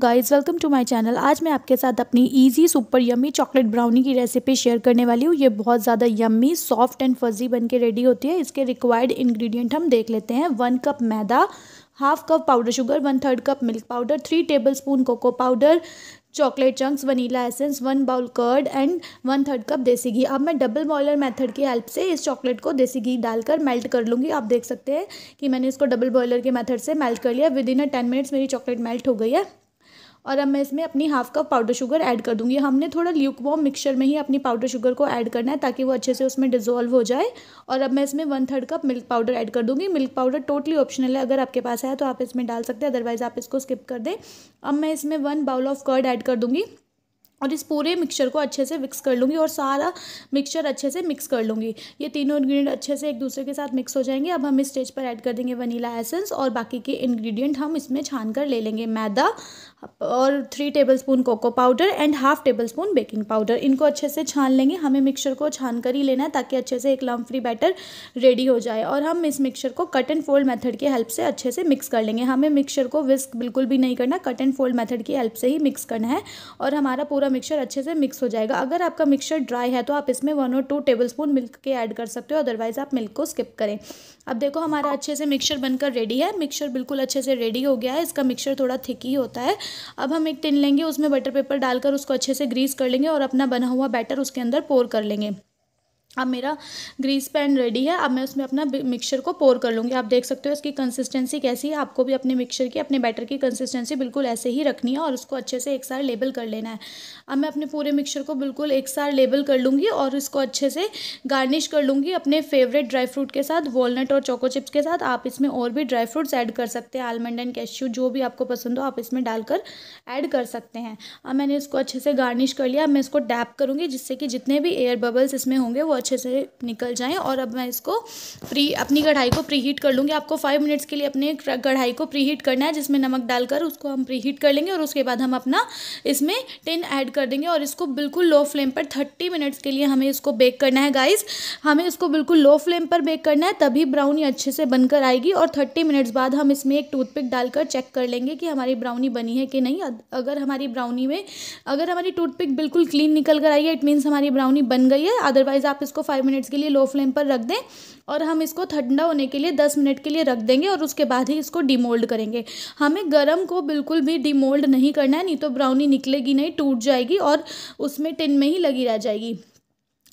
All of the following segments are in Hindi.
guys welcome to my channel आज मैं आपके साथ अपनी easy super yummy chocolate brownie की रेसिपी शेयर करने वाली हूँ ये बहुत ज़्यादा यम्मी सॉफ्ट एंड फजी बन के रेडी होती है इसके रिक्वायर्ड इंग्रेडिएंट हम देख लेते हैं वन कप मैदा half cup powder sugar one third cup milk powder three tablespoon cocoa powder chocolate chunks vanilla essence one bowl curd and one third cup देसी घी अब मैं डबल बॉयलर मेथड की हेल्प से इस चॉकलेट को देसी घी डालकर मेल्ट कर लूँगी आप देख सकते हैं कि मैंने इसको डबल बॉयलर के मेथड से मेल्ट कर लिया within a ten minutes मेरी चॉकलेट मेल्ट हो गई है और अब मैं इसमें अपनी half cup powder sugar add कर दूँगी हमने थोड़ा ल्यूक वॉम मिक्सचर में ही अपनी पाउडर शुगर को ऐड करना है ताकि वो अच्छे से उसमें डिजोल्व हो जाए और अब मैं इसमें one third cup milk powder add कर दूँगी मिल्क पाउडर टोटली ऑप्शनल है अगर आपके पास है तो आप इसमें डाल सकते हैं अदरवाइज़ आप इसको स्किप कर दें अब मैं इसमें one bowl of curd add कर दूंगी और इस पूरे मिक्सचर को अच्छे से मिक्स कर लूँगी और सारा मिक्सचर अच्छे से मिक्स कर लूँगी ये तीनों इंग्रेडिएंट अच्छे से एक दूसरे के साथ मिक्स हो जाएंगे अब हम इस स्टेज पर ऐड कर देंगे वनीला एसेंस और बाकी के इंग्रेडिएंट हम इसमें छान कर ले लेंगे मैदा और three tablespoon cocoa powder and half tablespoon baking powder इनको अच्छे से छान लेंगे हमें मिक्सचर को छान कर ही लेना है ताकि अच्छे से एक लम फ्री बैटर रेडी हो जाए और हम इस मिक्सचर को कट एंड फोल्ड मेथड की हेल्प से अच्छे से मिक्स कर लेंगे हमें मिक्सचर को विस्क बिल्कुल भी नहीं करना कट एंड फोल्ड मेथड की हेल्प से ही मिक्स करना है और हमारा पूरा आपका मिक्सचर अच्छे से मिक्स हो जाएगा अगर आपका मिक्सचर ड्राई है तो आप इसमें वन और टू टेबल स्पून मिल्क के ऐड कर सकते हो अदरवाइज़ आप मिल्क को स्किप करें अब देखो हमारा अच्छे से मिक्सचर बनकर रेडी है मिक्सचर बिल्कुल अच्छे से रेडी हो गया है इसका मिक्सचर थोड़ा थिक ही होता है अब हम एक टिन लेंगे उसमें बटर पेपर डालकर उसको अच्छे से ग्रीस कर लेंगे और अपना बना हुआ बैटर उसके अंदर पोर कर लेंगे अब मेरा ग्रीस पैन रेडी है अब मैं उसमें अपना मिक्सचर को पोर कर लूँगी आप देख सकते हो इसकी कंसिस्टेंसी कैसी है आपको भी अपने मिक्सचर की अपने बैटर की कंसिस्टेंसी बिल्कुल ऐसे ही रखनी है और उसको अच्छे से एक सार लेबल कर लेना है अब मैं अपने पूरे मिक्सचर को बिल्कुल एक सार लेबल कर लूँगी और इसको अच्छे से गार्निश कर लूँगी अपने फेवरेट ड्राई फ्रूट के साथ वॉलनट और चोको चिप्स के साथ आप इसमें और भी ड्राई फ्रूट्स ऐड कर सकते हैं आलमंड एंड कैश्यू जो भी आपको पसंद हो आप इसमें डालकर ऐड कर सकते हैं अब मैंने इसको अच्छे से गार्निश कर लिया अब मैं इसको डैप करूँगी जिससे कि जितने भी एयर बबल्स इसमें होंगे वो अच्छे से निकल जाएँ और अब मैं इसको प्री अपनी कढ़ाई को प्री हीट कर लूँगी आपको फाइव मिनट्स के लिए अपने कढ़ाई को प्री हीट करना है जिसमें नमक डालकर उसको हम प्री हीट कर लेंगे और उसके बाद हम अपना इसमें टिन ऐड कर देंगे और इसको बिल्कुल लो फ्लेम पर थर्टी मिनट्स के लिए हमें इसको बेक करना है गाइस हमें इसको बिल्कुल लो फ्लेम पर बेक करना है तभी ब्राउनी अच्छे से बनकर आएगी और थर्टी मिनट्स बाद हम इसमें एक टूथपिक डालकर चेक कर लेंगे कि हमारी ब्राउनी बनी है कि नहीं अगर हमारी ब्राउनी में अगर हमारी टूथपिक बिल्कुल क्लीन निकल कर आई है इट मीन्स हमारी ब्राउनी बन गई है अदरवाइज आप इसको फाइव मिनट्स के लिए लो फ्लेम पर रख दें और हम इसको ठंडा होने के लिए दस मिनट के लिए रख देंगे और उसके बाद ही इसको डिमोल्ड करेंगे हमें गर्म को बिल्कुल भी डिमोल्ड नहीं करना है नहीं तो ब्राउनी निकलेगी नहीं टूट जाएगी और उसमें टिन में ही लगी रह जाएगी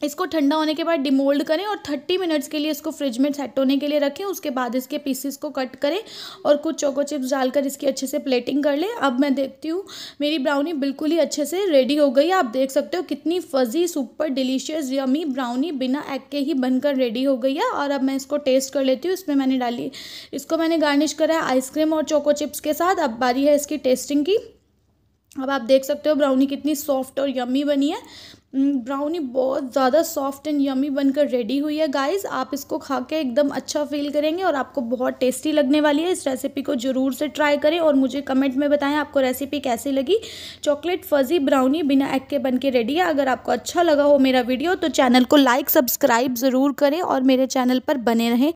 इसको ठंडा होने के बाद डिमोल्ड करें और थर्टी मिनट्स के लिए इसको फ्रिज में सेट होने के लिए रखें उसके बाद इसके पीसेस को कट करें और कुछ चोको चिप्स डालकर इसकी अच्छे से प्लेटिंग कर लें अब मैं देखती हूँ मेरी ब्राउनी बिल्कुल ही अच्छे से रेडी हो गई आप देख सकते हो कितनी fudgy super delicious yummy brownie बिना एग के ही बनकर रेडी हो गई है और अब मैं इसको टेस्ट कर लेती हूँ इसमें मैंने डाली इसको मैंने गार्निश करा है आइसक्रीम और चोको चिप्स के साथ अब बारी है इसकी टेस्टिंग की अब आप देख सकते हो ब्राउनी कितनी सॉफ्ट और यमी बनी है ब्राउनी हम्म, बहुत ज़्यादा सॉफ्ट एंड यमी बनकर रेडी हुई है गाइस आप इसको खा के एकदम अच्छा फील करेंगे और आपको बहुत टेस्टी लगने वाली है इस रेसिपी को ज़रूर से ट्राई करें और मुझे कमेंट में बताएं आपको रेसिपी कैसी लगी चॉकलेट फजी ब्राउनी बिना एग के बन के रेडी है अगर आपको अच्छा लगा हो मेरा वीडियो तो चैनल को लाइक सब्सक्राइब ज़रूर करें और मेरे चैनल पर बने रहें